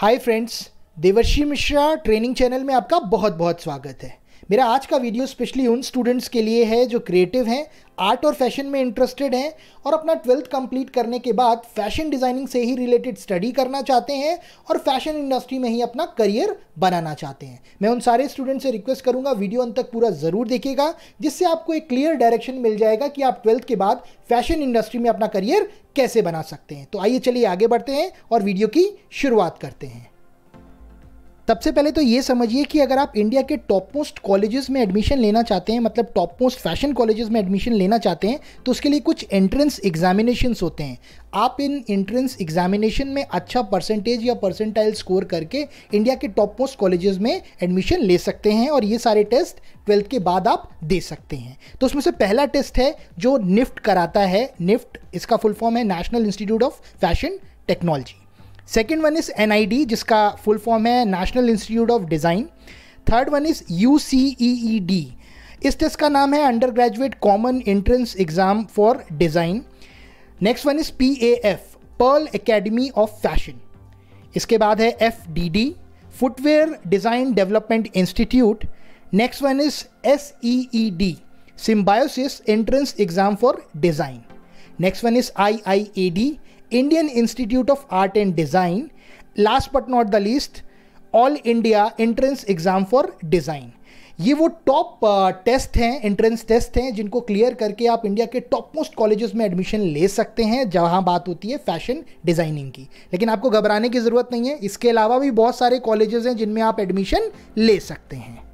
hi friends देवर्षि Mishra training channel में आपका बहुत बहुत स्वागत है मेरा आज का वीडियो स्पेशली उन स्टूडेंट्स के लिए है जो क्रिएटिव हैं आर्ट और फैशन में इंटरेस्टेड हैं और अपना ट्वेल्थ कंप्लीट करने के बाद फैशन डिज़ाइनिंग से ही रिलेटेड स्टडी करना चाहते हैं और फैशन इंडस्ट्री में ही अपना करियर बनाना चाहते हैं मैं उन सारे स्टूडेंट से रिक्वेस्ट करूंगा वीडियो अंत तक पूरा ज़रूर देखिएगा जिससे आपको एक क्लियर डायरेक्शन मिल जाएगा कि आप ट्वेल्थ के बाद फैशन इंडस्ट्री में अपना करियर कैसे बना सकते हैं तो आइए चलिए आगे बढ़ते हैं और वीडियो की शुरुआत करते हैं सबसे पहले तो ये समझिए कि अगर आप इंडिया के टॉप मोस्ट कॉलेजेस में एडमिशन लेना चाहते हैं मतलब टॉप मोस्ट फैशन कॉलेजेस में एडमिशन लेना चाहते हैं तो उसके लिए कुछ एंट्रेंस एग्जामिनेशन होते हैं आप इन एंट्रेंस एग्जामिनेशन में अच्छा परसेंटेज या परसेंटाइल स्कोर करके इंडिया के टॉप मोस्ट कॉलेजेस में एडमिशन ले सकते हैं और ये सारे टेस्ट ट्वेल्थ के बाद आप दे सकते हैं तो उसमें से पहला टेस्ट है जो निफ्ट कराता है निफ्ट इसका फुल फॉर्म है national institute of fashion technology second one is N जिसका फुल फॉर्म है national institute of design third one is U C E E D इस टेस्ट का नाम है undergraduate common entrance exam for design next one is P A F pearl academy of fashion इसके बाद है F D D footwear design development institute next one is S E E D for design next one is I I A D Indian institute of art and design last but not the least all India entrance exam for design ये वो top test uh, हैं entrance test हैं जिनको clear करके आप India के top most colleges में admission ले सकते हैं जहाँ बात होती है फैशन डिज़ाइनिंग की लेकिन आपको घबराने की ज़रूरत नहीं है इसके अलावा भी बहुत सारे कॉलेजेस हैं जिनमें आप एडमिशन ले सकते हैं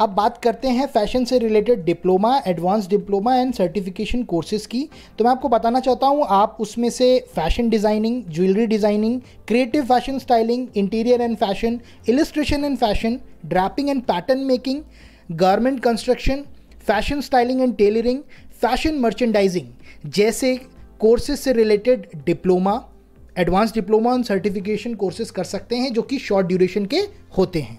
अब बात करते हैं फैशन से related diploma advance diploma and certification courses की तो मैं आपको बताना चाहता हूँ आप उसमें से fashion designing jewellery designing creative fashion styling interior and fashion illustration and fashion draping and pattern making garment construction fashion styling and tailoring fashion merchandising जैसे कोर्सेज से related diploma advance diploma and certification courses कर सकते हैं जो कि short duration के होते हैं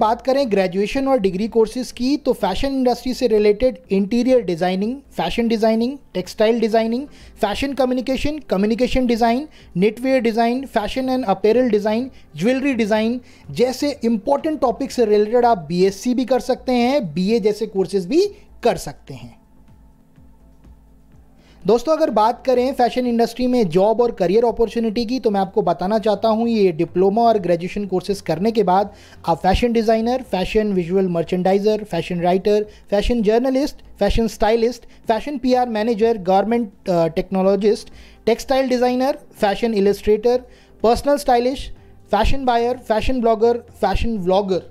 बात करें ग्रेजुएशन और डिग्री कोर्सेज की तो फैशन इंडस्ट्री से related interior designing fashion designing textile designing fashion communication communication design knitwear design fashion and apparel design jewellery design जैसे इंपॉर्टेंट टॉपिक से रिलेटेड आप बी भी कर सकते हैं बी जैसे कोर्सेज भी कर सकते हैं दोस्तों अगर बात करें फैशन इंडस्ट्री में जॉब और करियर अपॉर्चुनिटी की तो मैं आपको बताना चाहता हूँ ये डिप्लोमा और ग्रेजुएशन कोर्सेज करने के बाद आप fashion designer fashion visual merchandiser fashion writer fashion journalist fashion stylist fashion PR manager garment technologist textile designer fashion illustrator personal stylish fashion buyer fashion blogger fashion vlogger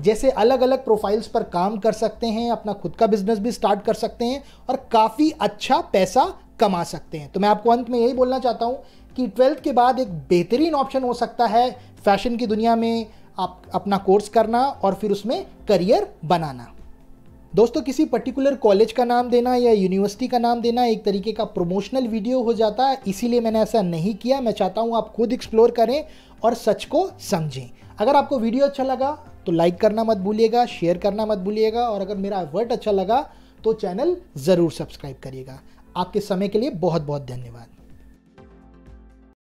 जैसे अलग अलग profiles पर काम कर सकते हैं अपना खुद का बिजनेस भी स्टार्ट कर सकते हैं और काफ़ी अच्छा पैसा कमा सकते हैं तो मैं आपको अंत में यही बोलना चाहता हूँ कि ट्वेल्थ के बाद एक बेहतरीन ऑप्शन हो सकता है फैशन की दुनिया में आप अपना कोर्स करना और फिर उसमें करियर बनाना दोस्तों किसी पर्टिकुलर कॉलेज का नाम देना या यूनिवर्सिटी का नाम देना एक तरीके का प्रमोशनल वीडियो हो जाता है इसीलिए मैंने ऐसा नहीं किया मैं चाहता हूँ आप खुद एक्सप्लोर करें और सच को समझें अगर आपको वीडियो अच्छा लगा तो लाइक करना मत भूलिएगा शेयर करना मत भूलिएगा और अगर मेरा वर्ड अच्छा लगा तो चैनल ज़रूर सब्सक्राइब करिएगा आपके समय के लिए बहुत बहुत धन्यवाद